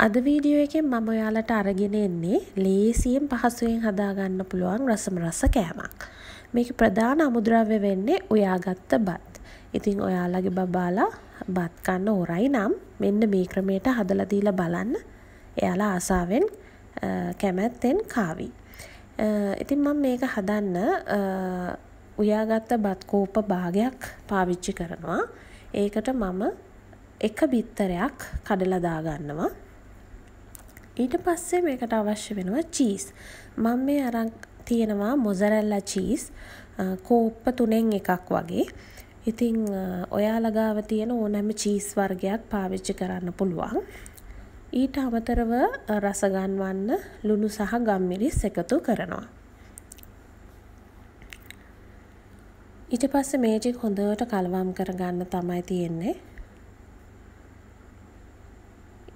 අද වීඩියෝ එකෙන් මම ඔයාලට අරගෙන එන්නේ ලේසියෙන් පහසුවෙන් හදාගන්න පුළුවන් රසම රස කෑමක්. මේක ප්‍රධාන අමුද්‍රව්‍ය වෙන්නේ උයාගත්ත බත්. ඉතින් ඔයාලගේ බබාලා බත් කන්න ඕරයි නම් මෙන්න මේ ක්‍රමයට හදලා දීලා බලන්න. එයාලා ආසාවෙන් කැමැත්තෙන් කාවි. ඉතින් මම මේක හදන්න උයාගත්ත බත් කෝප භාගයක් පාවිච්චි කරනවා. ඒකට මම එක බිත්තරයක් කඩලා දාගන්නවා. ඊට පස්සේ මේකට අවශ්‍ය වෙනවා චීස්. මම මේ අරන් තියෙනවා මොසරැල්ලා චීස් කෝප්ප තුනෙන් එකක් වගේ. ඉතින් ඔයාලා ගාව තියෙන ඕනෑම චීස් වර්ගයක් පාවිච්චි කරන්න පුළුවන්. ඊට අමතරව රස ගන්වන්න ලුණු සහ ගම්මිරිස් එකතු කරනවා. ඊට පස්සේ මේජික් හොඳට කලවම් කරගන්න තමයි තියෙන්නේ.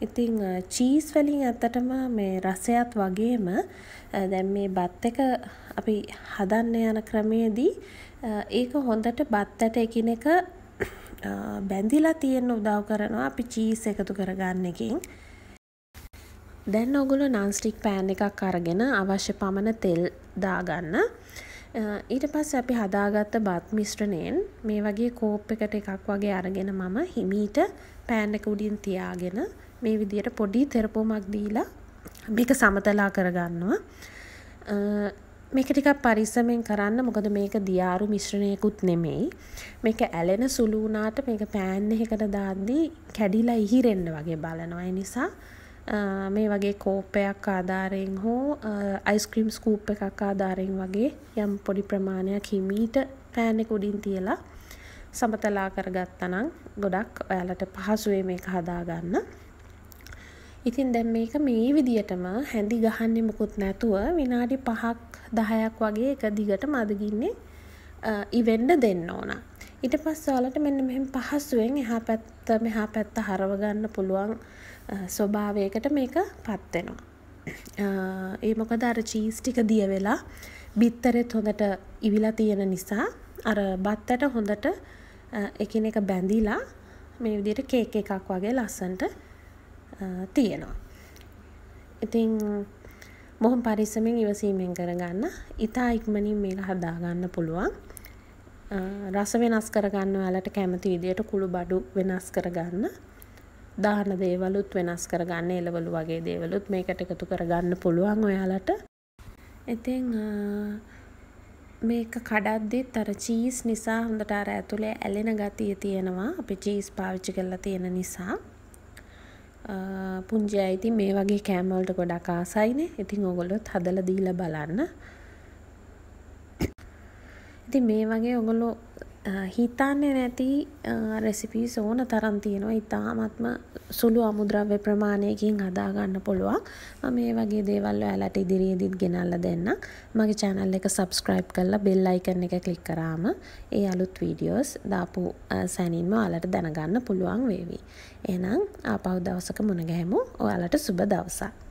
ඉතිං චීස් වලින් ඇත්තටම මේ රසයත් වගේම දැන් මේ බත් එක අපි හදන්න යන ක්‍රමයේදී ඒක හොඳට බත් ඇට එකිනෙක බැඳිලා තියෙන්න උදව් කරනවා අපි චීස් එකතු කරගන්න එකෙන්. දැන් ඔගොල්ලෝ නන්ස්ටික් පෑන් එකක් අරගෙන අවශ්‍ය පමණ තෙල් දාගන්න. ඊට පස්සේ අපි හදාගත්ත බත් මිශ්‍රණයෙන් මේ වගේ කෝප් එකට එකක් වගේ අරගෙන මම හිමීට පෑන් එක උඩින් තියාගෙන මේ විදියට පොඩි තෙරපොමක් දීලා මේක සමතලා කරගන්නවා මේක ටිකක් පරිස්සමෙන් කරන්න මොකද මේක දියාරු මිශ්‍රණයකුත් නෙමෙයි. මේක ඇලෙන සුළු වුණාට මේක පෑන් එකකට දාද්දී කැඩිලා ඉහිරෙන්න වගේ බලනවා. ඒ නිසා මේ වගේ කෝපයක් ආධාරයෙන් හෝ අයිස්ක්‍රීම් ස්කූප් එකක් ආධාරයෙන් වගේ යම් පොඩි ප්‍රමාණයක් හිමීට පෑනෙක උඩින් තියලා සමතලා කරගත්තනම් ගොඩක් ඔයාලට පහසුවේ මේක හදාගන්න. ඉතින් දැන් මේක මේ විදියටම හැඳි ගහන්නේ මොකුත් නැතුව විනාඩි 5ක් 10ක් වගේ එක දිගට මදගින්නේ ඉවෙන්න දෙන්න ඕනා. ඊට පස්සේ ඔයාලට මෙන්න මෙහෙම පහසුවෙන් එහා පැත්ත මෙහා පැත්ත හරව ගන්න පුළුවන් ස්වභාවයකට මේක පත් වෙනවා. ඒ මොකද අර චීස් ටික දිය වෙලා බිත්තරෙත් හොඳට ඉවිලා තියෙන නිසා අර බත්තට හොඳට එකිනෙක බැඳිලා මේ විදිහට කේක් එකක් වගේ ලස්සනට තියෙනවා. ඉතින් මොහොම පරිස්සමෙන් ඉවසීමෙන් කරගන්න. ඊතා ඉක්මනින් මේක හදාගන්න පුළුවන්. රස වෙනස් කරගන්න ඔයාලට කැමති විදියට කුළු බඩු වෙනස් කරගන්න දාන දේවලුත් වෙනස් කරගන්න එළවලු වගේ දේවලුත් මේකට එකතු කරගන්න පුළුවන් ඔයාලට ඉතින් මේක කඩද්දිත් අර චීස් නිසා හොඳට අර ඇතුලේ ඇලෙන ගතිය තියෙනවා අපි චීස් පාවිච්චි කරලා තියෙන නිසා පුංචි අයිති මේ වගේ කෑමවලට ගොඩක් ආසයිනේ ඉතින් ඔගොල්ලොත් හදලා දීලා බලන්න ඉතින් මේ වගේ ඔගොල්ලෝ හිතන්නේ නැති රෙසිපීස් ඕන තරම් තියෙනවා ඉතාමත්ම සුළු අමුද්‍රව්‍ය ප්‍රමාණයකින් හදාගන්න පුළුවන් මම මේ වගේ දේවල් ඔයාලට ඉදිරියේදීත් ගෙනල්ලා දෙන්නම් මගේ channel එක subscribe කරලා bell icon එක click කරාම ඒ අලුත් videos දාපු සැනින්ම ඔයාලට දැනගන්න පුළුවන් වේවි එහෙනම් ආපහු දවසක මුණ ගැහෙමු ඔයාලට සුබ දවසක්